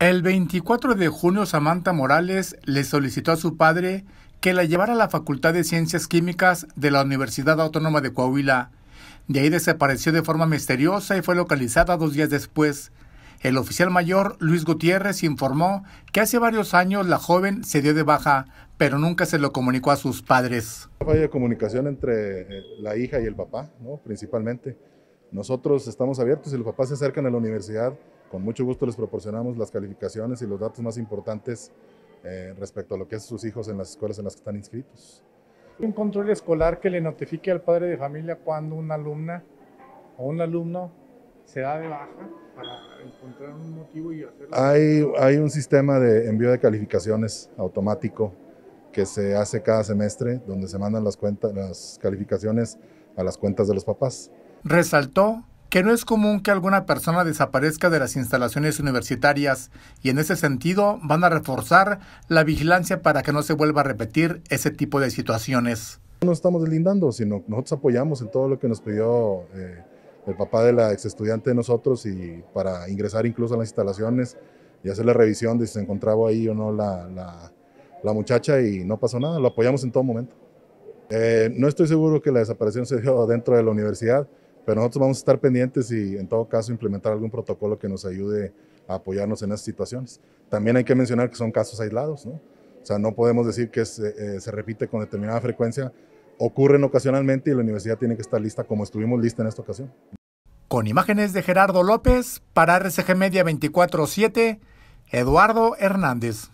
El 24 de junio, Samantha Morales le solicitó a su padre que la llevara a la Facultad de Ciencias Químicas de la Universidad Autónoma de Coahuila. De ahí desapareció de forma misteriosa y fue localizada dos días después. El oficial mayor Luis Gutiérrez informó que hace varios años la joven se dio de baja, pero nunca se lo comunicó a sus padres. de comunicación entre eh, la hija y el papá, principalmente. Nosotros estamos abiertos y los papás se acercan a la universidad con mucho gusto les proporcionamos las calificaciones y los datos más importantes eh, respecto a lo que es sus hijos en las escuelas en las que están inscritos. Un control escolar que le notifique al padre de familia cuando una alumna o un alumno se da de baja para encontrar un motivo y hacerlo. Hay, hay un sistema de envío de calificaciones automático que se hace cada semestre, donde se mandan las, cuentas, las calificaciones a las cuentas de los papás. Resaltó que no es común que alguna persona desaparezca de las instalaciones universitarias y en ese sentido van a reforzar la vigilancia para que no se vuelva a repetir ese tipo de situaciones. No estamos deslindando, sino nosotros apoyamos en todo lo que nos pidió eh, el papá de la ex estudiante nosotros y para ingresar incluso a las instalaciones y hacer la revisión de si se encontraba ahí o no la, muchacha y no pasó nada, lo apoyamos en todo momento. Eh, no estoy seguro que la desaparición se dio dentro de la universidad, pero nosotros vamos a estar pendientes y en todo caso implementar algún protocolo que nos ayude a apoyarnos en esas situaciones. También hay que mencionar que son casos aislados, ¿no? O sea, no podemos decir que se, eh, repite con determinada frecuencia. Ocurren ocasionalmente y la universidad tiene que estar lista como estuvimos lista en esta ocasión. Con imágenes de Gerardo López para RCG Media 24-7, Eduardo Hernández.